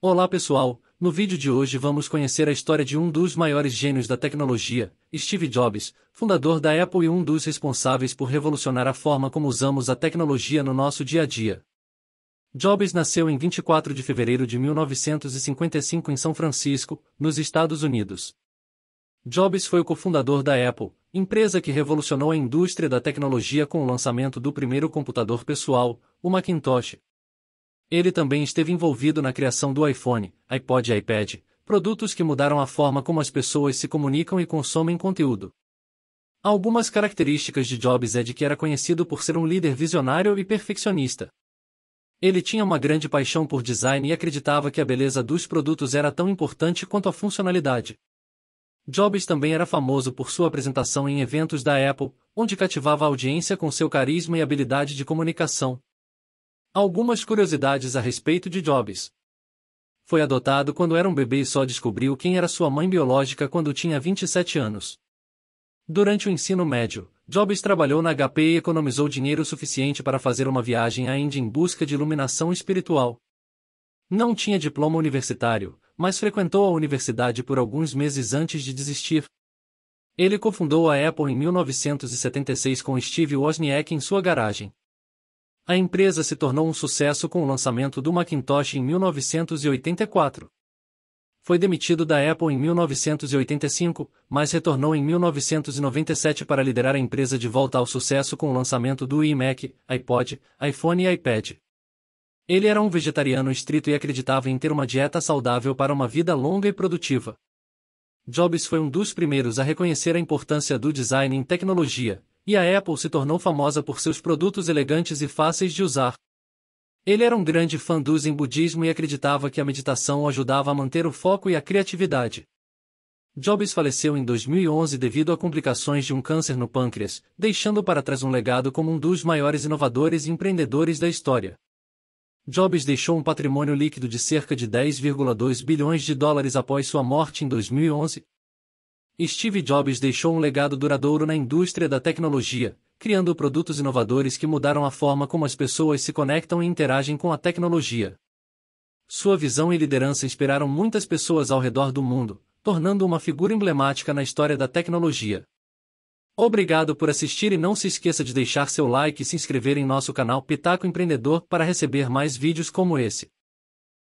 Olá pessoal, no vídeo de hoje vamos conhecer a história de um dos maiores gênios da tecnologia, Steve Jobs, fundador da Apple e um dos responsáveis por revolucionar a forma como usamos a tecnologia no nosso dia a dia. Jobs nasceu em 24 de fevereiro de 1955 em São Francisco, nos Estados Unidos. Jobs foi o cofundador da Apple, empresa que revolucionou a indústria da tecnologia com o lançamento do primeiro computador pessoal, o Macintosh, ele também esteve envolvido na criação do iPhone, iPod e iPad, produtos que mudaram a forma como as pessoas se comunicam e consomem conteúdo. Algumas características de Jobs é de que era conhecido por ser um líder visionário e perfeccionista. Ele tinha uma grande paixão por design e acreditava que a beleza dos produtos era tão importante quanto a funcionalidade. Jobs também era famoso por sua apresentação em eventos da Apple, onde cativava a audiência com seu carisma e habilidade de comunicação. Algumas curiosidades a respeito de Jobs. Foi adotado quando era um bebê e só descobriu quem era sua mãe biológica quando tinha 27 anos. Durante o ensino médio, Jobs trabalhou na HP e economizou dinheiro suficiente para fazer uma viagem à Índia em busca de iluminação espiritual. Não tinha diploma universitário, mas frequentou a universidade por alguns meses antes de desistir. Ele cofundou a Apple em 1976 com Steve Wozniak em sua garagem. A empresa se tornou um sucesso com o lançamento do Macintosh em 1984. Foi demitido da Apple em 1985, mas retornou em 1997 para liderar a empresa de volta ao sucesso com o lançamento do iMac, iPod, iPhone e iPad. Ele era um vegetariano estrito e acreditava em ter uma dieta saudável para uma vida longa e produtiva. Jobs foi um dos primeiros a reconhecer a importância do design em tecnologia, e a Apple se tornou famosa por seus produtos elegantes e fáceis de usar. Ele era um grande fã do Zen budismo e acreditava que a meditação o ajudava a manter o foco e a criatividade. Jobs faleceu em 2011 devido a complicações de um câncer no pâncreas, deixando para trás um legado como um dos maiores inovadores e empreendedores da história. Jobs deixou um patrimônio líquido de cerca de 10,2 bilhões de dólares após sua morte em 2011, Steve Jobs deixou um legado duradouro na indústria da tecnologia, criando produtos inovadores que mudaram a forma como as pessoas se conectam e interagem com a tecnologia. Sua visão e liderança inspiraram muitas pessoas ao redor do mundo, tornando uma figura emblemática na história da tecnologia. Obrigado por assistir e não se esqueça de deixar seu like e se inscrever em nosso canal Pitaco Empreendedor para receber mais vídeos como esse.